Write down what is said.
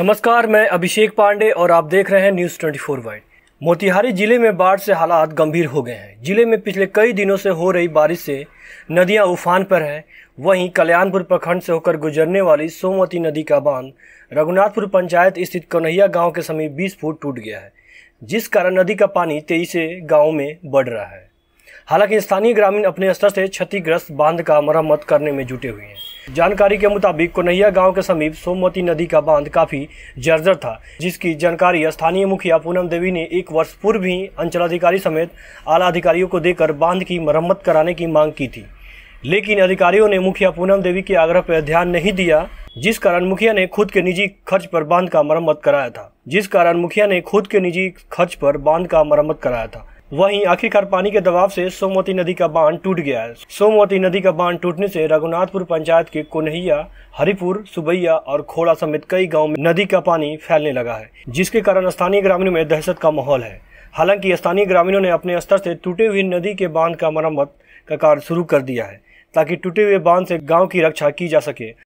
नमस्कार मैं अभिषेक पांडे और आप देख रहे हैं news twenty four wide Motihari जिले में बाढ़ से हालात गंभीर हो गए हैं जिले में पिछले कई दिनों से हो रही बारिश से नदियां उफान पर हैं वहीं कल्याणपुर प्रखंड से होकर गुजरने वाली सोमवती नदी का बांध रघुनाथपुर पंचायत स्थित कन्हैया गांव के समीप 20 फुट टूट गया है जिस कारण नदी का पानी तेजी से गाँव में बढ़ रहा है हालांकि स्थानीय ग्रामीण अपने स्तर से क्षतिग्रस्त बांध का मरम्मत करने में जुटे हुए हैं जानकारी के मुताबिक कोनैया गांव के समीप सोमवती नदी का बांध काफी जर्जर था जिसकी जानकारी स्थानीय मुखिया पूनम देवी ने एक वर्ष पूर्व ही अंचलाधिकारी समेत आला अधिकारियों को देकर बांध की मरम्मत कराने की मांग की थी लेकिन अधिकारियों ने मुखिया पूनम देवी के आग्रह पर ध्यान नहीं दिया जिस कारण मुखिया ने खुद के निजी खर्च पर बांध का मरम्मत कराया था जिस कारण मुखिया ने खुद के निजी खर्च पर बांध का मरम्मत कराया था वहीं आखिरकार पानी के दबाव से सोमवती नदी का बांध टूट गया है सोमवती नदी का बांध टूटने से रघुनाथपुर पंचायत के कोनहिया हरिपुर सुबैया और खोड़ा समेत कई गांव में नदी का पानी फैलने लगा है जिसके कारण स्थानीय ग्रामीणों में दहशत का माहौल है हालांकि स्थानीय ग्रामीणों ने अपने स्तर से टूटे हुए नदी के बांध का मरम्मत का कार्य शुरू कर दिया है ताकि टूटे हुए बांध से गाँव की रक्षा की जा सके